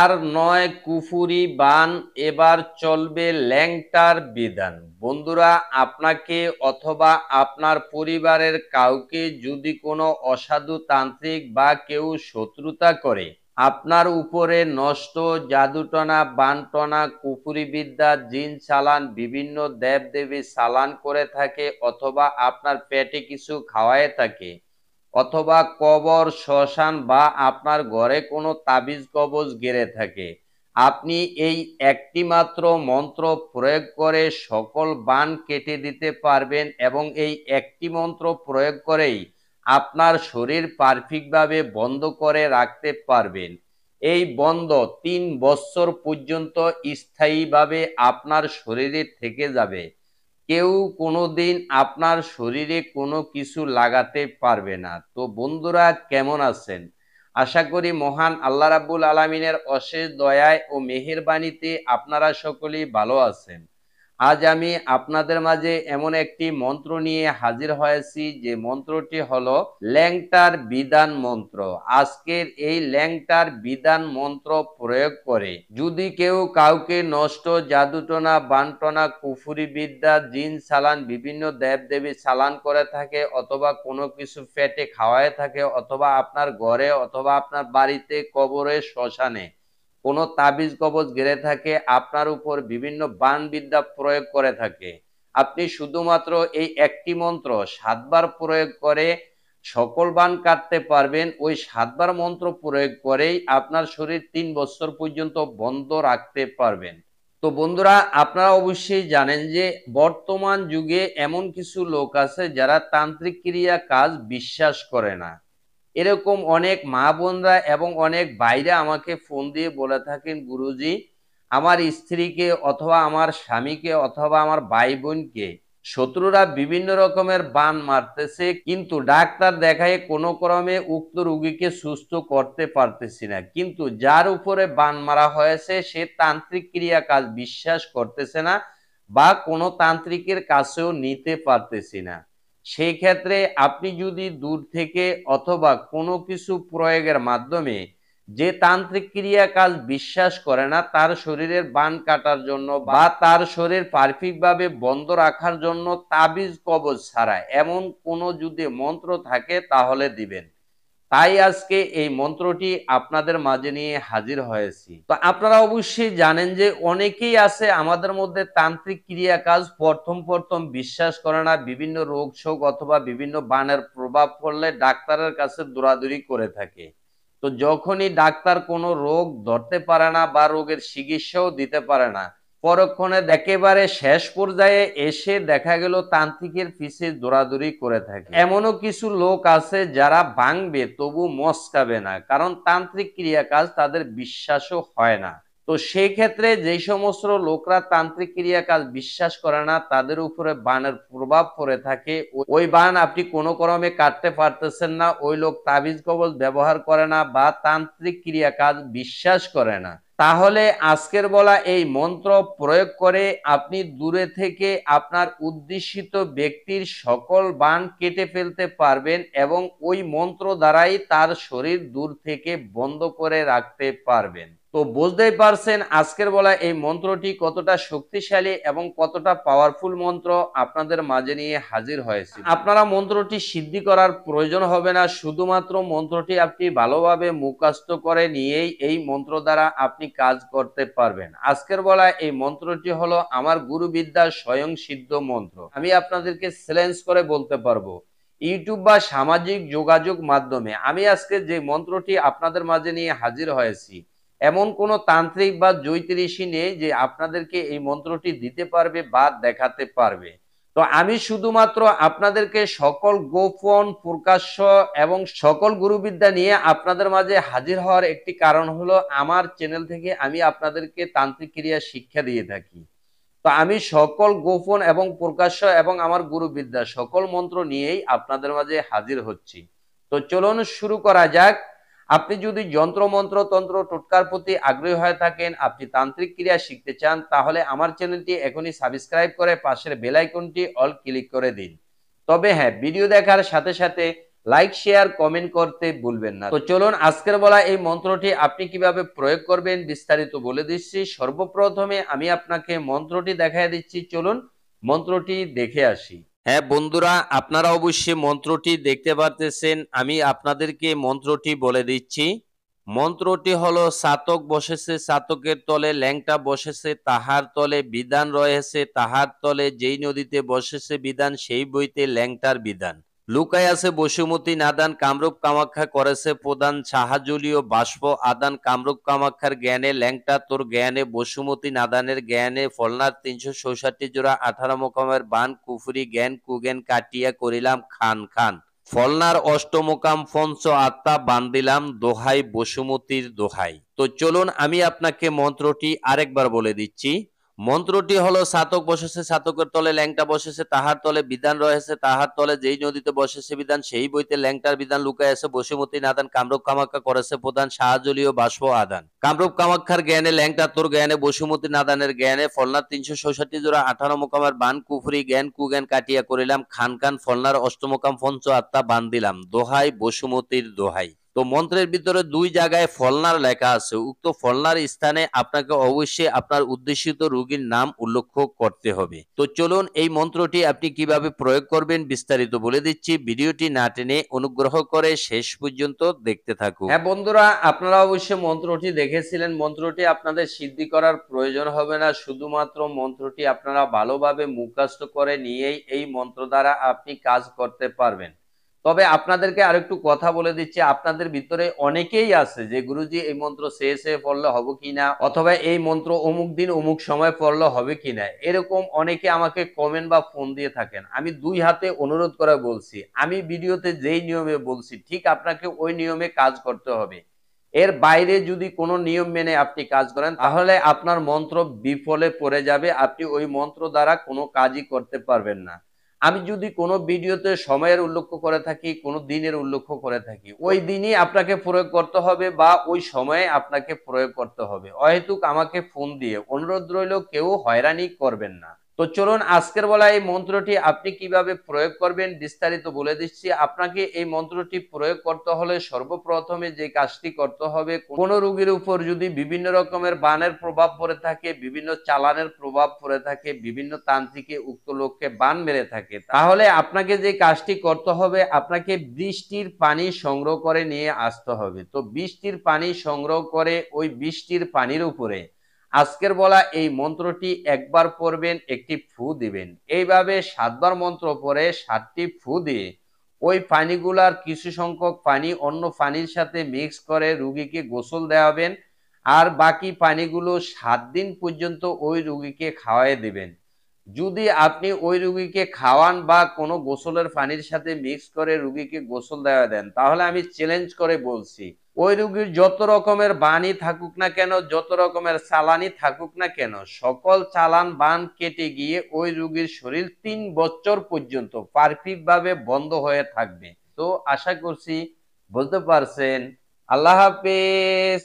আর নয় কুফুরি বান এবার চলবে ল্যাংটার বিধান বন্ধুরা আপনাকে অথবা আপনার পরিবারের কাউকে যদি কোনো অসাধু তান্ত্রিক বা কেউ শত্রুতা করে আপনার উপরে নষ্ট জাদুটনা বানটনা কুপুরিবিদ্যা জিন চালান বিভিন্ন দেবদেবী চালান করে থাকে অথবা আপনার পেটে কিছু খাওয়ায় থাকে অথবা কবর শ্মশান বা আপনার ঘরে কোনো তাবিজ কবজ গেড়ে থাকে আপনি এই একটি মাত্র মন্ত্র প্রয়োগ করে সকল বান কেটে দিতে পারবেন এবং এই একটি মন্ত্র প্রয়োগ করেই আপনার শরীর পারফিকভাবে বন্ধ করে রাখতে পারবেন এই বন্ধ তিন বছর পর্যন্ত স্থায়ীভাবে আপনার শরীরে থেকে যাবে কেউ কোনোদিন আপনার শরীরে কোনো কিছু লাগাতে পারবে না তো বন্ধুরা কেমন আছেন আশা করি মহান আল্লাহ রাবুল আলমিনের অশেষ দয়ায় ও মেহেরবানীতে আপনারা সকলেই ভালো আছেন আজ আমি আপনাদের মাঝে এমন একটি মন্ত্র নিয়ে হাজির হয়েছি যে মন্ত্রটি হলো ল্যাংটার বিধান মন্ত্র আজকের এই ল্যাংটার বিধান মন্ত্র প্রয়োগ করে যদি কেউ কাউকে নষ্ট জাদুটনা বানটনা কুফুরি বিদ্যা জিন সালান বিভিন্ন দেবদেবী সালান করে থাকে অথবা কোনো কিছু পেটে খাওয়ায় থাকে অথবা আপনার ঘরে অথবা আপনার বাড়িতে কবরে শ্মশানে কোনো তাবিজ কবজ ঘিরে থাকে আপনার উপর বিভিন্ন বানবিদ্যা প্রয়োগ করে থাকে আপনি শুধুমাত্র এই একটি মন্ত্র সাতবার প্রয়োগ করে সকল বান কাটতে পারবেন ওই সাতবার মন্ত্র প্রয়োগ করেই আপনার শরীর তিন বছর পর্যন্ত বন্ধ রাখতে পারবেন তো বন্ধুরা আপনারা অবশ্যই জানেন যে বর্তমান যুগে এমন কিছু লোক আছে যারা তান্ত্রিক ক্রিয়া কাজ বিশ্বাস করে না এরকম অনেক মা বোনরা এবং অনেক বাইরে আমাকে ফোন দিয়ে বলে থাকেন গুরুজি আমার স্ত্রীকে অথবা আমার স্বামীকে অথবা আমার ভাই বোনকে শত্রুরা বিভিন্ন রকমের বান মারতেছে কিন্তু ডাক্তার দেখায় কোনো ক্রমে উক্ত রুগীকে সুস্থ করতে পারতেছি না কিন্তু যার উপরে বান মারা হয়েছে সে তান্ত্রিক ক্রিয়া কাজ বিশ্বাস করতেছে না বা কোনো তান্ত্রিকের কাছেও নিতে পারতেছি না সেই ক্ষেত্রে আপনি যদি দূর থেকে অথবা কোনো কিছু প্রয়োগের মাধ্যমে যে তান্ত্রিক ক্রিয়াকাল বিশ্বাস করে না তার শরীরের বান কাটার জন্য বা তার শরীর পারফিকভাবে বন্ধ রাখার জন্য তাবিজ কবজ ছাড়া এমন কোনো যদি মন্ত্র থাকে তাহলে দিবেন তাই আজকে এই মন্ত্রটি আপনাদের মাঝে নিয়ে হাজির হয়েছি তো আপনারা অবশ্যই জানেন যে অনেকেই আছে আমাদের মধ্যে তান্ত্রিক ক্রিয়া কাজ প্রথম প্রথম বিশ্বাস করে না বিভিন্ন রোগ শোক অথবা বিভিন্ন বানের প্রভাব পড়লে ডাক্তারের কাছে দৌড়াদৌড়ি করে থাকে তো যখনই ডাক্তার কোনো রোগ ধরতে পারে না বা রোগের চিকিৎসাও দিতে পারে না পরক্ষণে একেবারে শেষ পর্যায়ে এসে দেখা গেল তান্ত্রিকের পিছে দৌড়াদৌড়ি করে থাকে এমনও কিছু লোক আছে যারা ভাঙবে তবু মস্কাবে না কারণ তান্ত্রিক ক্রিয়া কাজ তাদের বিশ্বাসও হয় না তো সেই ক্ষেত্রে যে সমস্ত লোকরা তান্ত্রিক ক্রিয়া কাজ বিশ্বাস করে না তাদের উপরে বানের প্রভাব পড়ে থাকে ওই বান আপনি কোনো ক্রমে কাটতে পারতেছেন না ওই লোক তাবিজ কবল ব্যবহার করে না বা তান্ত্রিক ক্রিয়া কাজ বিশ্বাস করে না তাহলে আজকের বলা এই মন্ত্র প্রয়োগ করে আপনি দূরে থেকে আপনার উদ্দেশিত ব্যক্তির সকল বান কেটে ফেলতে পারবেন এবং ওই মন্ত্র দ্বারাই তার শরীর দূর থেকে বন্ধ করে রাখতে পারবেন তো বুঝতেই পারছেন আজকের বলা এই মন্ত্রটি কতটা শক্তিশালী এবং কতটা পাওয়ারফুল মন্ত্র আপনাদের মাঝে নিয়ে হাজির হয়েছে আপনারা মন্ত্রটি সিদ্ধি করার প্রয়োজন হবে না শুধুমাত্র মন্ত্রটি আপনি ভালোভাবে মুখাস্ত করে নিয়েই এই মন্ত্র দ্বারা আপনি কাজ করতে পারবেন আজকের বলা এই মন্ত্রটি হলো আমার গুরুবিদ্যা স্বয়ং সিদ্ধ মন্ত্র আমি আপনাদেরকে চ্যালেঞ্জ করে বলতে পারবো ইউটিউব বা সামাজিক যোগাযোগ মাধ্যমে আমি আজকে যে মন্ত্রটি আপনাদের মাঝে নিয়ে হাজির হয়েছি এমন কোন তান্ত্রিক বা ঋষি নেই যে আপনাদেরকে এই মন্ত্রটি দিতে পারবে বা দেখাতে পারবে তো আমি শুধুমাত্র আপনাদেরকে সকল গোপন প্রকাশ্য এবং সকল গুরুবিদ্যা নিয়ে আপনাদের মাঝে হাজির হওয়ার একটি কারণ হলো আমার চ্যানেল থেকে আমি আপনাদেরকে তান্ত্রিক ক্রিয়া শিক্ষা দিয়ে থাকি তো আমি সকল গোপন এবং প্রকাশ্য এবং আমার গুরুবিদ্যা সকল মন্ত্র নিয়েই আপনাদের মাঝে হাজির হচ্ছি তো চলুন শুরু করা যাক আপনি যদি যন্ত্রমন্ত্র তন্ত্র টোটকার প্রতি আগ্রহী হয়ে থাকেন আপনি তান্ত্রিক ক্রিয়া শিখতে চান তাহলে আমার চ্যানেলটি এখনই সাবস্ক্রাইব করে পাশের বেলাইকনটি অল ক্লিক করে দিন তবে হ্যাঁ ভিডিও দেখার সাথে সাথে লাইক শেয়ার কমেন্ট করতে ভুলবেন না তো চলুন আজকের বলা এই মন্ত্রটি আপনি কিভাবে প্রয়োগ করবেন বিস্তারিত বলে দিচ্ছি সর্বপ্রথমে আমি আপনাকে মন্ত্রটি দেখাই দিচ্ছি চলুন মন্ত্রটি দেখে আসি হ্যাঁ বন্ধুরা আপনারা অবশ্যই মন্ত্রটি দেখতে পারতেছেন আমি আপনাদেরকে মন্ত্রটি বলে দিচ্ছি মন্ত্রটি হলো সাতক বসেছে সাতকের তলে ল্যাংটা বসেছে তাহার তলে বিধান রয়েছে তাহার তলে যেই নদীতে বসেছে বিধান সেই বইতে ল্যাংটার বিধান লুকায় আছে বসুমতী নাদান কামরূপ কামাখ্যা করেছে প্রদান সাহাজলীয় বাষ্প আদান কামরূপ কামাখ্যার জ্ঞানে ল্যাংটা তোর জ্ঞানে বসুমতী নাদানের জ্ঞানে ফলনার তিনশো চৌষট্টি জোড়া আঠারো মোকামের বান কুফুরি জ্ঞান কুজ্ঞান কাটিয়া করিলাম খান খান ফলনার অষ্টমকাম ফঞ্চ আত্মা বান্দিলাম দিলাম দোহাই বসুমতির দোহাই তো চলুন আমি আপনাকে মন্ত্রটি আরেকবার বলে দিচ্ছি মন্ত্রটি হলো সাতক বসেছে সাতকের তলে ল্যাংটা বসেছে তাহার তলে বিধান রয়েছে তাহার তলে যেই নদীতে বসেছে বিধান সেই বইতে ল্যাংটার বিধান লুকায় বসুমতী নাদান কামরূপ কামাক্ষা করেছে প্রধান শাহজলীয় বাষ্প আদান কামরূপ কামাক্ষার জ্ঞানে ল্যাংটা তোর জ্ঞানে বসুমতী নাদানের জ্ঞানে ফলনার তিনশো ছষট্টি জোড়া আঠারো মোকামের বান কুফরি জ্ঞান কুজ্ঞান কাটিয়া করিলাম খান খান ফলনার অষ্টমোকাম পঞ্চ আত্মা বান দিলাম দোহাই বসুমতির দোহাই তো মন্ত্রের ভিতরে দুই জায়গায় ফলনার লেখা আছে উক্ত ফলনার স্থানে আপনাকে অবশ্যই আপনার উদ্দেশিত রোগীর নাম উল্লেখ করতে হবে তো চলুন এই মন্ত্রটি আপনি কিভাবে প্রয়োগ করবেন বিস্তারিত বলে দিচ্ছি ভিডিওটি না টেনে অনুগ্রহ করে শেষ পর্যন্ত দেখতে থাকুন হ্যাঁ বন্ধুরা আপনারা অবশ্যই মন্ত্রটি দেখেছিলেন মন্ত্রটি আপনাদের সিদ্ধি করার প্রয়োজন হবে না শুধুমাত্র মন্ত্রটি আপনারা ভালোভাবে মুখাস্ত করে নিয়েই এই মন্ত্র দ্বারা আপনি কাজ করতে পারবেন তবে আপনাদেরকে আর একটু কথা বলে দিচ্ছি আপনাদের ভিতরে অনেকেই আছে যে গুরুজি এই মন্ত্র শেষ হয়ে পড়লে হবে কি না অথবা এই মন্ত্র অমুক দিন অমুক সময় পড়লে হবে কি না এরকম অনেকে আমাকে কমেন্ট বা ফোন দিয়ে থাকেন আমি দুই হাতে অনুরোধ করে বলছি আমি ভিডিওতে যেই নিয়মে বলছি ঠিক আপনাকে ওই নিয়মে কাজ করতে হবে এর বাইরে যদি কোনো নিয়ম মেনে আপনি কাজ করেন তাহলে আপনার মন্ত্র বিফলে পড়ে যাবে আপনি ওই মন্ত্র দ্বারা কোনো কাজই করতে পারবেন না আমি যদি কোনো ভিডিওতে সময়ের উল্লেখ করে থাকি কোনো দিনের উল্লেখ করে থাকি ওই দিনই আপনাকে প্রয়োগ করতে হবে বা ওই সময়ে আপনাকে প্রয়োগ করতে হবে অহেতুক আমাকে ফোন দিয়ে অনুরোধ রইল কেউ হয়রানি করবেন না তো চলুন আজকের বলা এই মন্ত্রটি আপনি কিভাবে প্রয়োগ করবেন বিস্তারিত বলে দিচ্ছি আপনাকে এই মন্ত্রটি প্রয়োগ করতে হলে সর্বপ্রথমে যে কাজটি করতে হবে কোন রোগীর উপর যদি বিভিন্ন রকমের বানের প্রভাব পড়ে থাকে বিভিন্ন চালানের প্রভাব পড়ে থাকে বিভিন্ন তান্ত্রিকে উক্ত লোককে বান মেরে থাকে তাহলে আপনাকে যে কাজটি করতে হবে আপনাকে বৃষ্টির পানি সংগ্রহ করে নিয়ে আসতে হবে তো বৃষ্টির পানি সংগ্রহ করে ওই বৃষ্টির পানির উপরে আজকের বলা এই মন্ত্রটি একবার পড়বেন একটি ফু দিবেন এইভাবে সাতবার মন্ত্র পরে সাতটি ফু দিয়ে ওই পানিগুলার কিছু সংখ্যক পানি অন্য পানির সাথে মিক্স করে রুগীকে গোসল দেওয়াবেন আর বাকি পানিগুলো সাত দিন পর্যন্ত ওই রুগীকে খাওয়াই দেবেন যদি আপনি ওই রুগীকে খাওয়ান বা কোনো গোসলের পানির সাথে মিক্স করে রুগীকে গোসল দেওয়া দেন তাহলে আমি চ্যালেঞ্জ করে বলছি ওই রুগীর যত রকমের বানি থাকুক না কেন যত রকমের চালানি থাকুক না কেন সকল চালান বান কেটে গিয়ে ওই রুগীর শরীর তিন বছর পর্যন্ত পারফিকভাবে বন্ধ হয়ে থাকবে তো আশা করছি বলতে পারছেন আল্লাহ হাফিজ